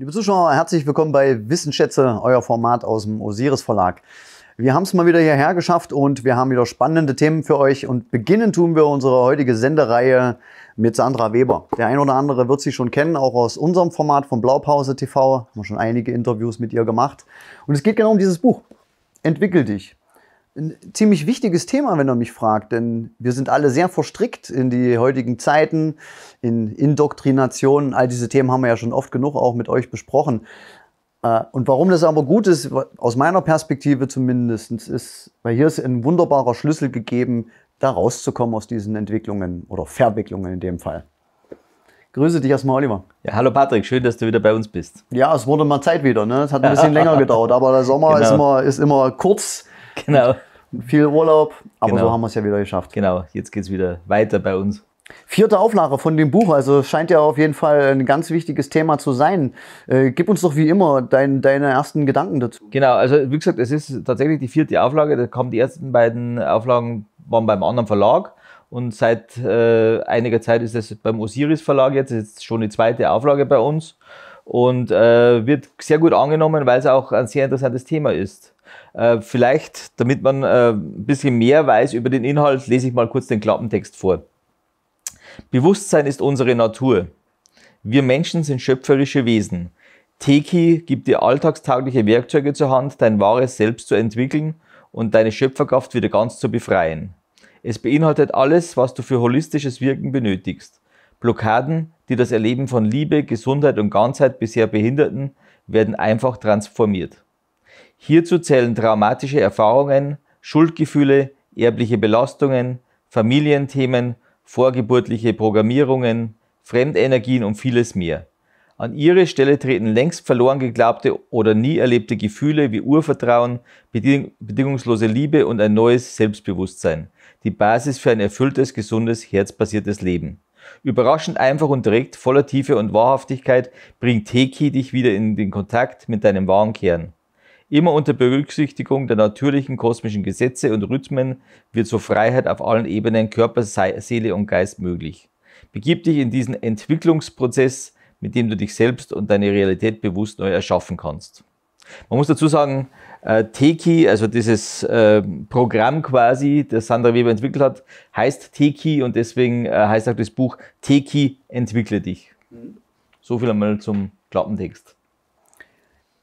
Liebe Zuschauer, herzlich willkommen bei Wissensschätze, euer Format aus dem Osiris Verlag. Wir haben es mal wieder hierher geschafft und wir haben wieder spannende Themen für euch. Und beginnen tun wir unsere heutige Sendereihe mit Sandra Weber. Der ein oder andere wird sie schon kennen, auch aus unserem Format von Blaupause TV. Haben wir schon einige Interviews mit ihr gemacht. Und es geht genau um dieses Buch. Entwickel dich ein ziemlich wichtiges Thema, wenn er mich fragt, denn wir sind alle sehr verstrickt in die heutigen Zeiten, in Indoktrination. All diese Themen haben wir ja schon oft genug auch mit euch besprochen. Äh, und warum das aber gut ist, aus meiner Perspektive zumindest, ist, weil hier ist ein wunderbarer Schlüssel gegeben, da rauszukommen aus diesen Entwicklungen oder Verwicklungen in dem Fall. Grüße dich erstmal, Oliver. Ja, hallo Patrick, schön, dass du wieder bei uns bist. Ja, es wurde mal Zeit wieder, ne? Es hat ein bisschen länger gedauert, aber der Sommer genau. ist, immer, ist immer kurz Genau. viel Urlaub, aber genau. so haben wir es ja wieder geschafft. Genau, jetzt geht es wieder weiter bei uns. Vierte Auflage von dem Buch, also scheint ja auf jeden Fall ein ganz wichtiges Thema zu sein. Äh, gib uns doch wie immer dein, deine ersten Gedanken dazu. Genau, also wie gesagt, es ist tatsächlich die vierte Auflage. Da kamen die ersten beiden Auflagen waren beim anderen Verlag. Und seit äh, einiger Zeit ist es beim Osiris Verlag jetzt, ist jetzt schon die zweite Auflage bei uns und äh, wird sehr gut angenommen, weil es auch ein sehr interessantes Thema ist. Äh, vielleicht, damit man äh, ein bisschen mehr weiß über den Inhalt, lese ich mal kurz den Klappentext vor. Bewusstsein ist unsere Natur. Wir Menschen sind schöpferische Wesen. Teki gibt dir alltagstaugliche Werkzeuge zur Hand, dein wahres Selbst zu entwickeln und deine Schöpferkraft wieder ganz zu befreien. Es beinhaltet alles, was du für holistisches Wirken benötigst. Blockaden, die das Erleben von Liebe, Gesundheit und Ganzheit bisher behinderten, werden einfach transformiert. Hierzu zählen traumatische Erfahrungen, Schuldgefühle, erbliche Belastungen, Familienthemen, vorgeburtliche Programmierungen, Fremdenergien und vieles mehr. An ihre Stelle treten längst verloren geglaubte oder nie erlebte Gefühle wie Urvertrauen, beding bedingungslose Liebe und ein neues Selbstbewusstsein, die Basis für ein erfülltes, gesundes, herzbasiertes Leben. Überraschend einfach und direkt, voller Tiefe und Wahrhaftigkeit, bringt Heki dich wieder in den Kontakt mit deinem wahren Kern. Immer unter Berücksichtigung der natürlichen kosmischen Gesetze und Rhythmen wird so Freiheit auf allen Ebenen Körper, Seele und Geist möglich. Begib dich in diesen Entwicklungsprozess, mit dem du dich selbst und deine Realität bewusst neu erschaffen kannst. Man muss dazu sagen, äh, Teki, also dieses äh, Programm quasi, das Sandra Weber entwickelt hat, heißt Teki und deswegen äh, heißt auch das Buch Teki, entwickle dich. So viel einmal zum Klappentext.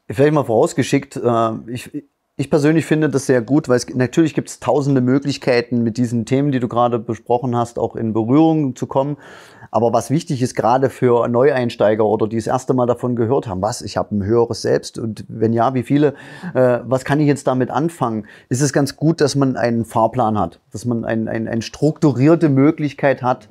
Vielleicht mal vorausgeschickt, äh, ich, ich persönlich finde das sehr gut, weil es natürlich gibt es tausende Möglichkeiten, mit diesen Themen, die du gerade besprochen hast, auch in Berührung zu kommen. Aber was wichtig ist, gerade für Neueinsteiger oder die das erste Mal davon gehört haben, was, ich habe ein höheres Selbst und wenn ja, wie viele, äh, was kann ich jetzt damit anfangen? Ist es ganz gut, dass man einen Fahrplan hat, dass man eine ein, ein strukturierte Möglichkeit hat,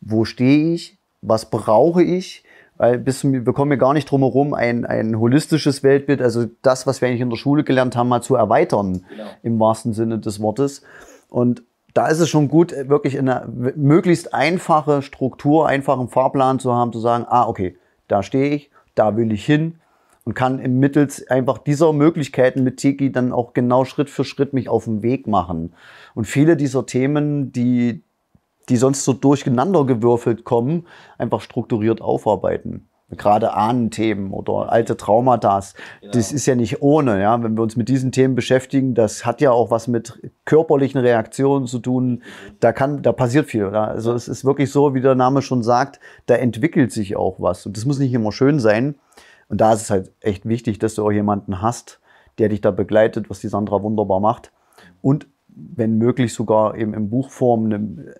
wo stehe ich, was brauche ich, weil bis, zum, wir kommen ja gar nicht drum herum, ein, ein holistisches Weltbild, also das, was wir eigentlich in der Schule gelernt haben, mal zu erweitern, genau. im wahrsten Sinne des Wortes. Und da ist es schon gut, wirklich eine möglichst einfache Struktur, einfachen Fahrplan zu haben, zu sagen, ah, okay, da stehe ich, da will ich hin und kann mittels einfach dieser Möglichkeiten mit Tiki dann auch genau Schritt für Schritt mich auf den Weg machen. Und viele dieser Themen, die die sonst so durcheinandergewürfelt kommen, einfach strukturiert aufarbeiten. Gerade Ahnenthemen oder alte Traumata. Genau. Das ist ja nicht ohne, ja. Wenn wir uns mit diesen Themen beschäftigen, das hat ja auch was mit körperlichen Reaktionen zu tun. Mhm. Da kann, da passiert viel, oder? Also es ist wirklich so, wie der Name schon sagt, da entwickelt sich auch was. Und das muss nicht immer schön sein. Und da ist es halt echt wichtig, dass du auch jemanden hast, der dich da begleitet, was die Sandra wunderbar macht. Mhm. Und wenn möglich sogar eben im Buchform eine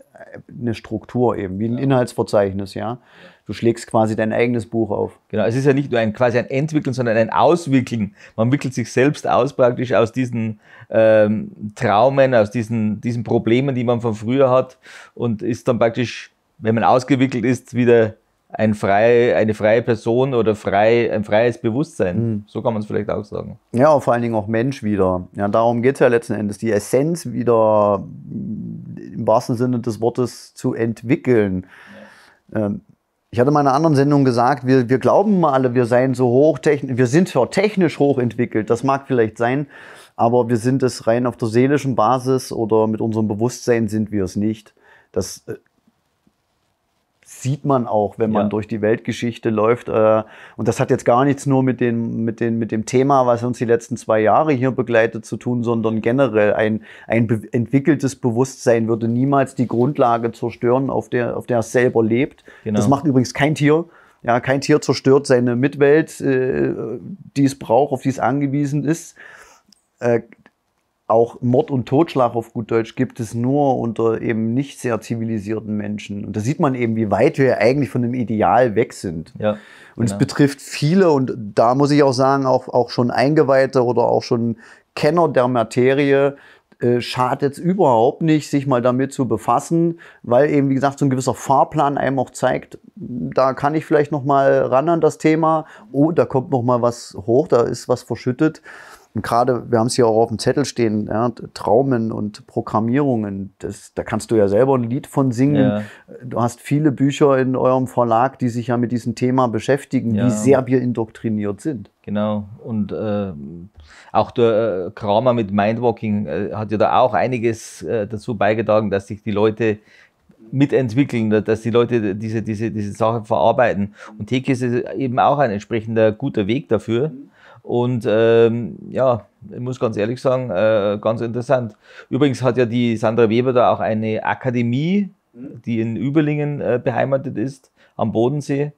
eine Struktur eben, wie ein ja. Inhaltsverzeichnis, ja. Du schlägst quasi dein eigenes Buch auf. Genau, es ist ja nicht nur ein quasi ein Entwickeln, sondern ein Auswickeln. Man wickelt sich selbst aus praktisch aus diesen ähm, Traumen, aus diesen, diesen Problemen, die man von früher hat und ist dann praktisch, wenn man ausgewickelt ist, wieder ein frei, eine freie Person oder frei, ein freies Bewusstsein. Mhm. So kann man es vielleicht auch sagen. Ja, vor allen Dingen auch Mensch wieder. Ja, darum geht es ja letzten Endes, die Essenz wieder hm, im wahrsten Sinne des Wortes zu entwickeln. Ähm, ich hatte mal in einer anderen Sendung gesagt, wir, wir glauben mal alle, wir seien so hoch, wir sind zwar technisch hochentwickelt, das mag vielleicht sein, aber wir sind es rein auf der seelischen Basis oder mit unserem Bewusstsein sind wir es nicht. Das äh, sieht man auch, wenn man ja. durch die Weltgeschichte läuft. Äh, und das hat jetzt gar nichts nur mit dem, mit, dem, mit dem Thema, was uns die letzten zwei Jahre hier begleitet, zu tun, sondern generell ein, ein entwickeltes Bewusstsein würde niemals die Grundlage zerstören, auf der, auf der es selber lebt. Genau. Das macht übrigens kein Tier. Ja, kein Tier zerstört seine Mitwelt, äh, die es braucht, auf die es angewiesen ist äh, auch Mord und Totschlag auf gut Deutsch gibt es nur unter eben nicht sehr zivilisierten Menschen. Und da sieht man eben, wie weit wir eigentlich von dem Ideal weg sind. Ja, und es genau. betrifft viele und da muss ich auch sagen, auch, auch schon Eingeweihte oder auch schon Kenner der Materie, äh, schadet es überhaupt nicht, sich mal damit zu befassen, weil eben, wie gesagt, so ein gewisser Fahrplan einem auch zeigt, da kann ich vielleicht noch mal ran an das Thema, oh, da kommt noch mal was hoch, da ist was verschüttet. Und gerade, wir haben es hier auch auf dem Zettel stehen, ja, Traumen und Programmierungen, das, da kannst du ja selber ein Lied von singen. Ja. Du hast viele Bücher in eurem Verlag, die sich ja mit diesem Thema beschäftigen, ja. wie sehr wir indoktriniert sind. Genau. Und äh, auch der äh, Kramer mit Mindwalking äh, hat ja da auch einiges äh, dazu beigetragen, dass sich die Leute mitentwickeln, dass die Leute diese, diese, diese Sache verarbeiten. Und Teke ist eben auch ein entsprechender guter Weg dafür. Mhm und ähm, ja, ich muss ganz ehrlich sagen, äh, ganz interessant. Übrigens hat ja die Sandra Weber da auch eine Akademie, mhm. die in Überlingen äh, beheimatet ist, am Bodensee,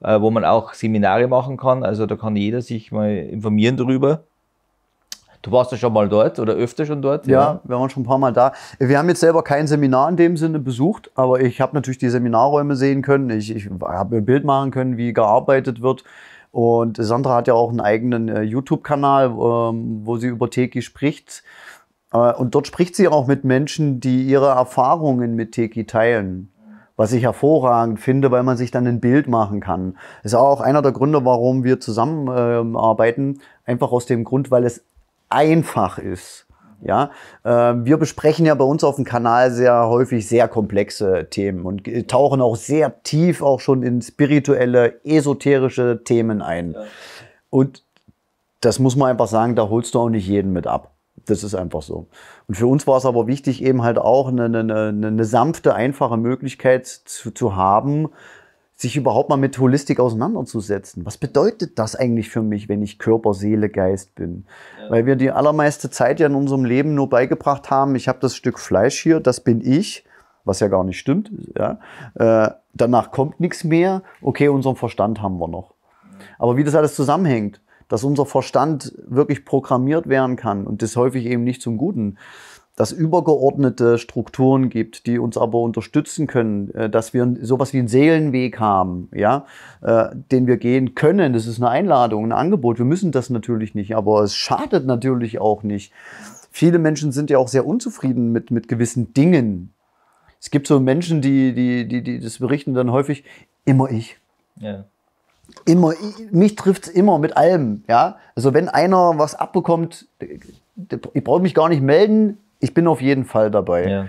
äh, wo man auch Seminare machen kann. Also da kann jeder sich mal informieren darüber. Du warst ja schon mal dort oder öfter schon dort? Ja, ja, wir waren schon ein paar Mal da. Wir haben jetzt selber kein Seminar in dem Sinne besucht, aber ich habe natürlich die Seminarräume sehen können. Ich, ich habe mir ein Bild machen können, wie gearbeitet wird. Und Sandra hat ja auch einen eigenen äh, YouTube-Kanal, ähm, wo sie über Teki spricht. Äh, und dort spricht sie auch mit Menschen, die ihre Erfahrungen mit Teki teilen. Was ich hervorragend finde, weil man sich dann ein Bild machen kann. Das ist auch einer der Gründe, warum wir zusammenarbeiten. Äh, einfach aus dem Grund, weil es einfach ist. Ja, ähm, wir besprechen ja bei uns auf dem Kanal sehr häufig sehr komplexe Themen und äh, tauchen auch sehr tief auch schon in spirituelle, esoterische Themen ein. Ja. Und das muss man einfach sagen, da holst du auch nicht jeden mit ab. Das ist einfach so. Und für uns war es aber wichtig, eben halt auch eine, eine, eine sanfte, einfache Möglichkeit zu, zu haben, sich überhaupt mal mit Holistik auseinanderzusetzen. Was bedeutet das eigentlich für mich, wenn ich Körper, Seele, Geist bin? Ja. Weil wir die allermeiste Zeit ja in unserem Leben nur beigebracht haben, ich habe das Stück Fleisch hier, das bin ich, was ja gar nicht stimmt. Ja? Äh, danach kommt nichts mehr. Okay, unseren Verstand haben wir noch. Aber wie das alles zusammenhängt, dass unser Verstand wirklich programmiert werden kann und das häufig eben nicht zum Guten dass übergeordnete Strukturen gibt, die uns aber unterstützen können, äh, dass wir sowas wie einen Seelenweg haben, ja, äh, den wir gehen können. Das ist eine Einladung, ein Angebot. Wir müssen das natürlich nicht, aber es schadet natürlich auch nicht. Viele Menschen sind ja auch sehr unzufrieden mit, mit gewissen Dingen. Es gibt so Menschen, die, die, die, die das berichten dann häufig, immer ich. Ja immer, mich trifft es immer mit allem. Ja? Also wenn einer was abbekommt, ich brauche mich gar nicht melden, ich bin auf jeden Fall dabei. Ja.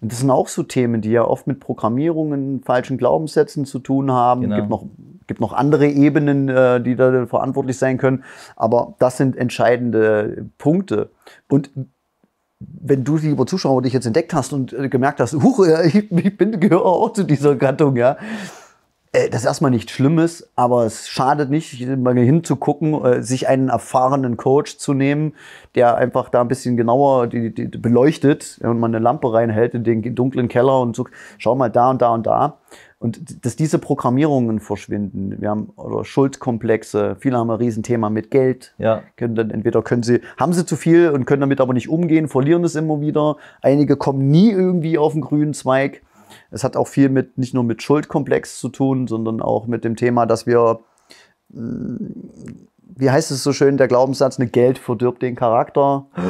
Und das sind auch so Themen, die ja oft mit Programmierungen, falschen Glaubenssätzen zu tun haben. Genau. Es gibt noch, gibt noch andere Ebenen, äh, die da verantwortlich sein können. Aber das sind entscheidende Punkte. Und wenn du, lieber Zuschauer, dich jetzt entdeckt hast und äh, gemerkt hast, huch, ich, ich bin, gehöre auch zu dieser Gattung, ja, äh, das ist erstmal nichts Schlimmes, aber es schadet nicht, mal hinzugucken, äh, sich einen erfahrenen Coach zu nehmen, der einfach da ein bisschen genauer die, die beleuchtet und man eine Lampe reinhält in den dunklen Keller und so, schau mal da und da und da. Und dass diese Programmierungen verschwinden. Wir haben oder Schuldkomplexe, viele haben ein Riesenthema mit Geld. Ja. Können dann entweder können sie, haben sie zu viel und können damit aber nicht umgehen, verlieren es immer wieder. Einige kommen nie irgendwie auf den grünen Zweig. Es hat auch viel mit, nicht nur mit Schuldkomplex zu tun, sondern auch mit dem Thema, dass wir, äh, wie heißt es so schön, der Glaubenssatz, ne, Geld verdirbt den Charakter.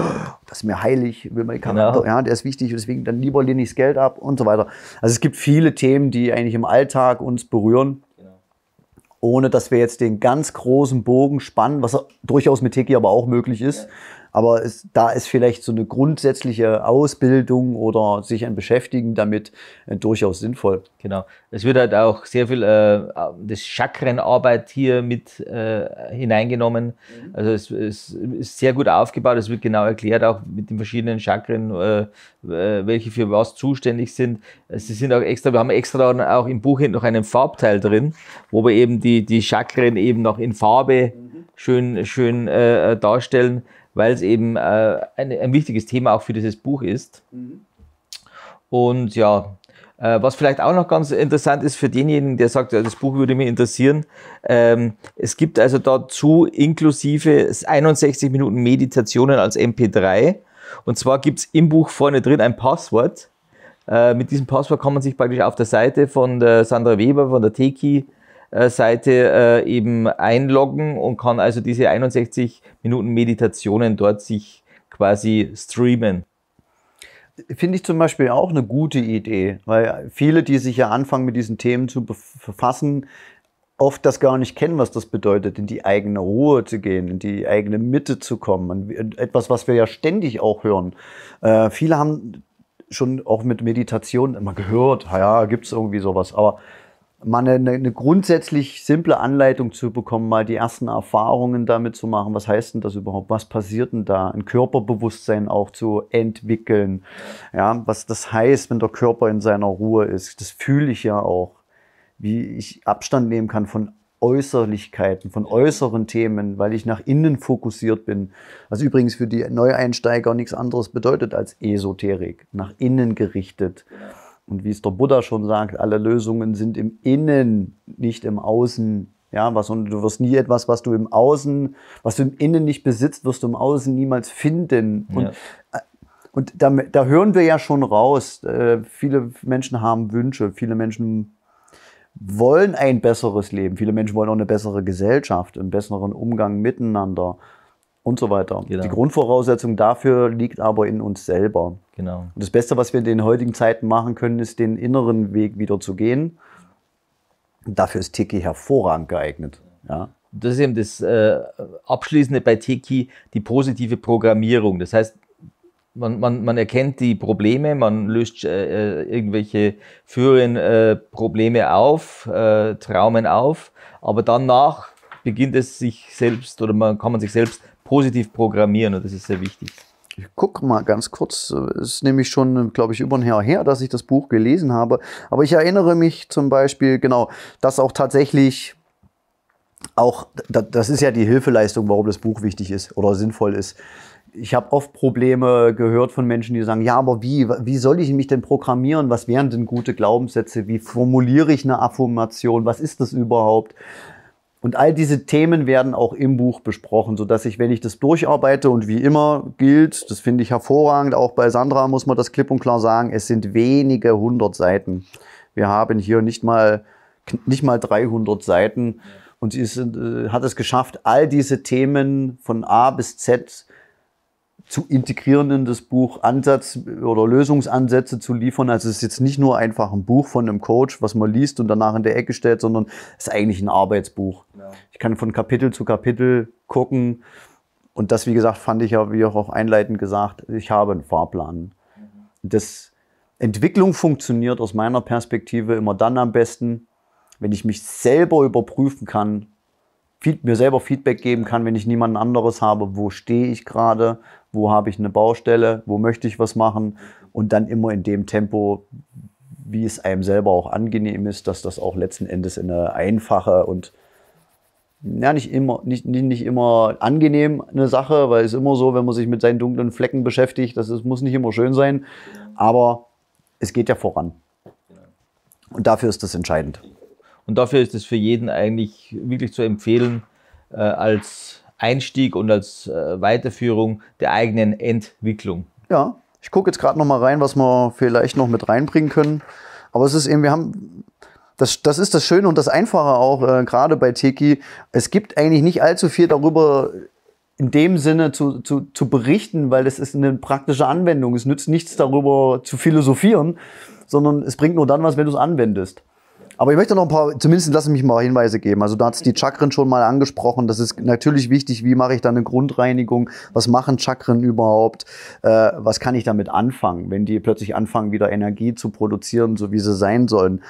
Das ist mir heilig, will mein Charakter, genau. ja, der ist wichtig, deswegen dann lieber lehne ich das Geld ab und so weiter. Also es gibt viele Themen, die eigentlich im Alltag uns berühren ohne dass wir jetzt den ganz großen Bogen spannen, was durchaus mit Tiki aber auch möglich ist, aber es, da ist vielleicht so eine grundsätzliche Ausbildung oder sich ein Beschäftigen damit äh, durchaus sinnvoll. Genau. Es wird halt auch sehr viel äh, das Chakrenarbeit hier mit äh, hineingenommen. Mhm. Also es, es, ist sehr gut aufgebaut. Es wird genau erklärt, auch mit den verschiedenen Chakren, äh, äh welche für was zuständig sind. Sie sind auch extra, wir haben extra auch im Buch noch einen Farbteil drin, wo wir eben die, die Chakren eben noch in Farbe mhm. schön, schön äh, äh, darstellen weil es eben äh, ein, ein, wichtiges Thema auch für dieses Buch ist. Mhm. Und ja, äh, was vielleicht auch noch ganz interessant ist für denjenigen, der sagt, ja, das Buch würde mich interessieren, ähm, es gibt also dazu inklusive 61 Minuten Meditationen als MP3. Und zwar gibt es im Buch vorne drin ein Passwort. Äh, mit diesem Passwort kann man sich praktisch auf der Seite von der Sandra Weber, von der Teki, äh, Seite äh, eben einloggen und kann also diese 61 Minuten Meditationen dort sich quasi streamen. Finde ich zum Beispiel auch eine gute Idee, weil viele, die sich ja anfangen, mit diesen Themen zu befassen, oft das gar nicht kennen, was das bedeutet, in die eigene Ruhe zu gehen, in die eigene Mitte zu kommen. Etwas, was wir ja ständig auch hören. Äh, viele haben schon auch mit Meditation immer gehört, ja, gibt es irgendwie sowas, aber mal eine, eine, grundsätzlich simple Anleitung zu bekommen, mal die ersten Erfahrungen damit zu machen. Was heißt denn das überhaupt? Was passiert denn da? Ein Körperbewusstsein auch zu entwickeln. Ja, was das heißt, wenn der Körper in seiner Ruhe ist. Das fühle ich ja auch. Wie ich Abstand nehmen kann von Äußerlichkeiten, von äußeren Themen, weil ich nach innen fokussiert bin. Was übrigens für die Neueinsteiger nichts anderes bedeutet als Esoterik. Nach innen gerichtet. Und wie es der Buddha schon sagt, alle Lösungen sind im Innen, nicht im Außen. Ja, was, und du wirst nie etwas, was du im Außen, was du im Innen nicht besitzt, wirst du im Außen niemals finden. Ja. Und, äh, und da, da, hören wir ja schon raus, äh, viele Menschen haben Wünsche, viele Menschen wollen ein besseres Leben, viele Menschen wollen auch eine bessere Gesellschaft, einen besseren Umgang miteinander und so weiter. Genau. Die Grundvoraussetzung dafür liegt aber in uns selber. Genau. Und das Beste, was wir in den heutigen Zeiten machen können, ist, den inneren Weg wieder zu gehen. dafür ist Tiki hervorragend geeignet. Ja. Das ist eben das äh, Abschließende bei Tiki, die positive Programmierung. Das heißt, man, man, man erkennt die Probleme, man löst äh, äh irgendwelche früheren äh, Probleme auf, äh, Traumen auf, aber danach beginnt es sich selbst oder man kann man sich selbst positiv programmieren und das ist sehr wichtig. Ich gucke mal ganz kurz, es ist nämlich schon, glaube ich, über ein Jahr her, dass ich das Buch gelesen habe. Aber ich erinnere mich zum Beispiel, genau, dass auch tatsächlich auch, das ist ja die Hilfeleistung, warum das Buch wichtig ist oder sinnvoll ist. Ich habe oft Probleme gehört von Menschen, die sagen, ja, aber wie, wie soll ich mich denn programmieren? Was wären denn gute Glaubenssätze? Wie formuliere ich eine Affirmation? Was ist das überhaupt? Und all diese Themen werden auch im Buch besprochen, so dass ich, wenn ich das durcharbeite und wie immer gilt, das finde ich hervorragend, auch bei Sandra muss man das klipp und klar sagen, es sind wenige hundert Seiten. Wir haben hier nicht mal, nicht mal 300 Seiten und sie ist, äh, hat es geschafft, all diese Themen von A bis Z zu integrieren in das Buch, Ansatz oder Lösungsansätze zu liefern. Also es ist jetzt nicht nur einfach ein Buch von einem Coach, was man liest und danach in der Ecke stellt, sondern es ist eigentlich ein Arbeitsbuch. Ja. Ich kann von Kapitel zu Kapitel gucken. Und das, wie gesagt, fand ich ja, wie auch einleitend gesagt, ich habe einen Fahrplan. Mhm. Das Entwicklung funktioniert aus meiner Perspektive immer dann am besten, wenn ich mich selber überprüfen kann, mir selber Feedback geben kann, wenn ich niemanden anderes habe, wo stehe ich gerade, wo habe ich eine Baustelle, wo möchte ich was machen und dann immer in dem Tempo, wie es einem selber auch angenehm ist, dass das auch letzten Endes eine einfache und ja, nicht immer, nicht, nicht, nicht immer angenehm eine Sache, weil es ist immer so, wenn man sich mit seinen dunklen Flecken beschäftigt, das ist, muss nicht immer schön sein, aber es geht ja voran. Und dafür ist das entscheidend. Und dafür ist es für jeden eigentlich wirklich zu empfehlen, äh, als Einstieg und als äh, Weiterführung der eigenen Entwicklung. Ja, ich gucke jetzt gerade noch mal rein, was wir vielleicht noch mit reinbringen können. Aber es ist eben, wir haben, das, das ist das Schöne und das Einfache auch, äh, gerade bei Tiki. Es gibt eigentlich nicht allzu viel darüber in dem Sinne zu, zu, zu berichten, weil das ist eine praktische Anwendung. Es nützt nichts darüber zu philosophieren, sondern es bringt nur dann was, wenn du es anwendest. Aber ich möchte noch ein paar, zumindest lassen mich mal Hinweise geben. Also da hat es die Chakren schon mal angesprochen. Das ist natürlich wichtig, wie mache ich dann eine Grundreinigung? Was machen Chakren überhaupt? Äh, was kann ich damit anfangen, wenn die plötzlich anfangen, wieder Energie zu produzieren, so wie sie sein sollen?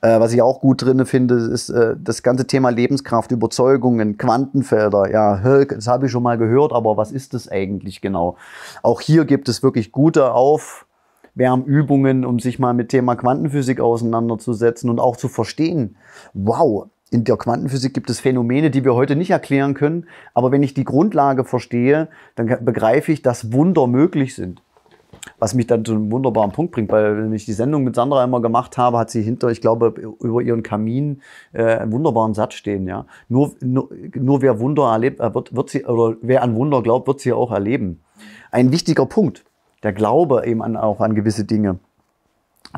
Äh, was ich auch gut drin finde, ist äh, das ganze Thema Lebenskraft, Überzeugungen, Quantenfelder. Ja, das habe ich schon mal gehört, aber was ist das eigentlich genau? Auch hier gibt es wirklich gute auf Wärmübungen, um sich mal mit Thema Quantenphysik auseinanderzusetzen und auch zu verstehen. Wow, in der Quantenphysik gibt es Phänomene, die wir heute nicht erklären können, aber wenn ich die Grundlage verstehe, dann begreife ich, dass Wunder möglich sind. Was mich dann zu einem wunderbaren Punkt bringt, weil wenn ich die Sendung mit Sandra immer gemacht habe, hat sie hinter, ich glaube, über ihren Kamin äh, einen wunderbaren Satz stehen. Ja, nur, nur, nur wer Wunder erlebt, äh, wird, wird sie oder wer an Wunder glaubt, wird sie auch erleben. Ein wichtiger Punkt der Glaube eben an, auch an gewisse Dinge.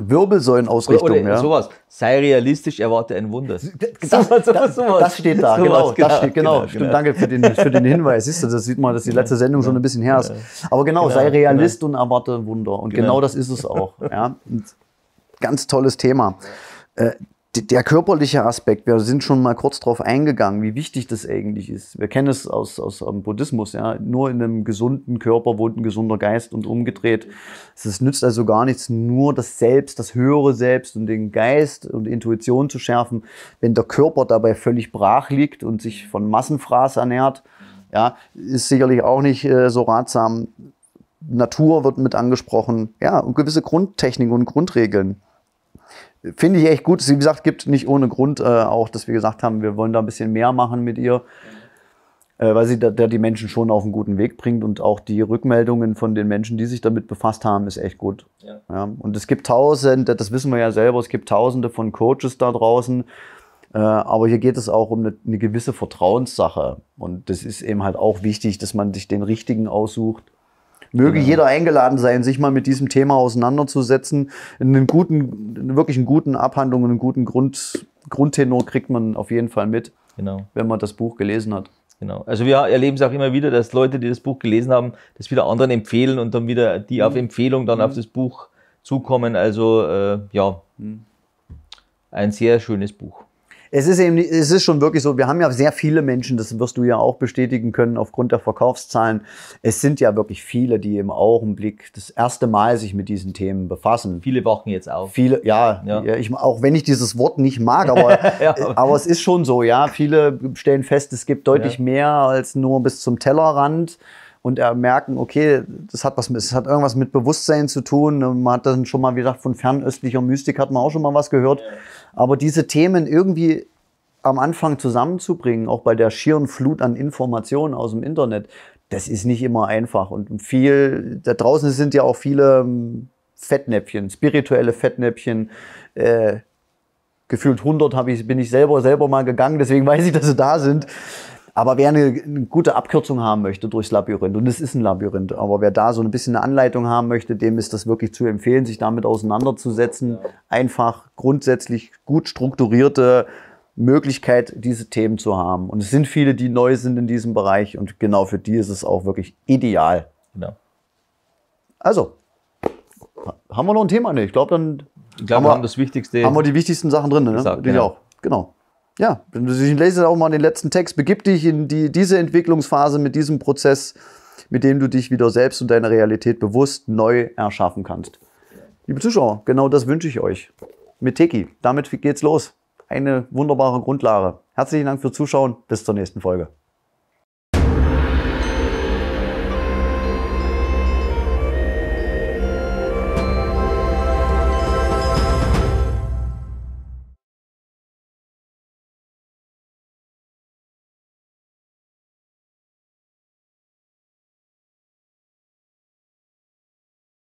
Wirbelsäulenausrichtung. Oder, oder ja. sowas. Sei realistisch, erwarte ein Wunder. Das, das, das, das steht da, genau, genau, das steht, genau, genau Stimmt, genau. danke für den, für den Hinweis. Siehst du, das sieht man, dass die letzte Sendung schon ein bisschen her ist. Aber genau, sei genau, Realist genau. und erwarte ein Wunder. Und genau, das ist es auch. Ja. ganz tolles Thema. Äh, der körperliche Aspekt, wir sind schon mal kurz darauf eingegangen, wie wichtig das eigentlich ist. Wir kennen es aus, aus dem Buddhismus, ja. Nur in einem gesunden Körper wohnt ein gesunder Geist und umgedreht. Es nützt also gar nichts, nur das Selbst, das höhere Selbst und den Geist und Intuition zu schärfen, wenn der Körper dabei völlig brach liegt und sich von Massenfraß ernährt. Ja, ist sicherlich auch nicht äh, so ratsam. Natur wird mit angesprochen, ja, und gewisse Grundtechniken und Grundregeln finde ich echt gut. Wie gesagt, gibt nicht ohne Grund äh, auch, dass wir gesagt haben, wir wollen da ein bisschen mehr machen mit ihr, äh, weil sie da, da, die Menschen schon auf einen guten Weg bringt und auch die Rückmeldungen von den Menschen, die sich damit befasst haben, ist echt gut. Ja. Ja. Und es gibt tausende, das wissen wir ja selber, es gibt tausende von Coaches da draußen. Äh, aber hier geht es auch um eine, eine gewisse Vertrauenssache. Und das ist eben halt auch wichtig, dass man sich den richtigen aussucht Möge ja. Genau. jeder eingeladen sein, sich mal mit diesem Thema auseinanderzusetzen. In einen guten, wirklich einen guten Abhandlung, einen guten Grund, Grundtenor kriegt man auf jeden Fall mit, genau. wenn man das Buch gelesen hat. Genau. Also wir erleben es auch immer wieder, dass Leute, die das Buch gelesen haben, das wieder anderen empfehlen und dann wieder die auf mhm. Empfehlung dann mhm. auf das Buch zukommen. Also äh, ja, mhm. ein sehr schönes Buch es ist eben, es ist schon wirklich so, wir haben ja sehr viele Menschen, das wirst du ja auch bestätigen können aufgrund der Verkaufszahlen. Es sind ja wirklich viele, die im Augenblick das erste Mal sich mit diesen Themen befassen. Viele wachen jetzt auf. Viele, ja, ja. ich, auch wenn ich dieses Wort nicht mag, aber, ja. Äh, aber es ist schon so, ja. Viele stellen fest, es gibt deutlich mehr als nur bis zum Tellerrand und er merken, okay, das hat, was, das hat irgendwas mit Bewusstsein zu tun. Man hat dann schon mal, wie gesagt, von fernöstlicher Mystik hat man auch schon mal was gehört. Aber diese Themen irgendwie am Anfang zusammenzubringen, auch bei der schieren Flut an Informationen aus dem Internet, das ist nicht immer einfach. Und viel, da draußen sind ja auch viele ähm, Fettnäpfchen, spirituelle Fettnäpfchen. Äh, gefühlt 100 habe ich, bin ich selber, selber mal gegangen, deswegen weiß ich, dass sie da sind. Aber wer eine, eine gute Abkürzung haben möchte durchs Labyrinth, und es ist ein Labyrinth, aber wer da so ein bisschen eine Anleitung haben möchte, dem ist das wirklich zu empfehlen, sich damit auseinanderzusetzen. Einfach grundsätzlich gut strukturierte Möglichkeit, diese Themen zu haben. Und es sind viele, die neu sind in diesem Bereich und genau für die ist es auch wirklich ideal. Genau. Also, haben wir noch ein Thema? Ne, ich glaube, dann ich glaub, haben wir, haben das Wichtigste. Haben wir die wichtigsten Sachen drin, ne? Gesagt, genau. auch. Genau. Ja, wenn du dich lest auch mal den letzten Text, begib dich in die, diese Entwicklungsphase mit diesem Prozess, mit dem du dich wieder selbst und deine Realität bewusst neu erschaffen kannst. Liebe Zuschauer, genau das wünsche ich euch. Mit Teki, damit geht's los. Eine wunderbare Grundlage. Herzlichen Dank fürs Zuschauen. Bis zur nächsten Folge.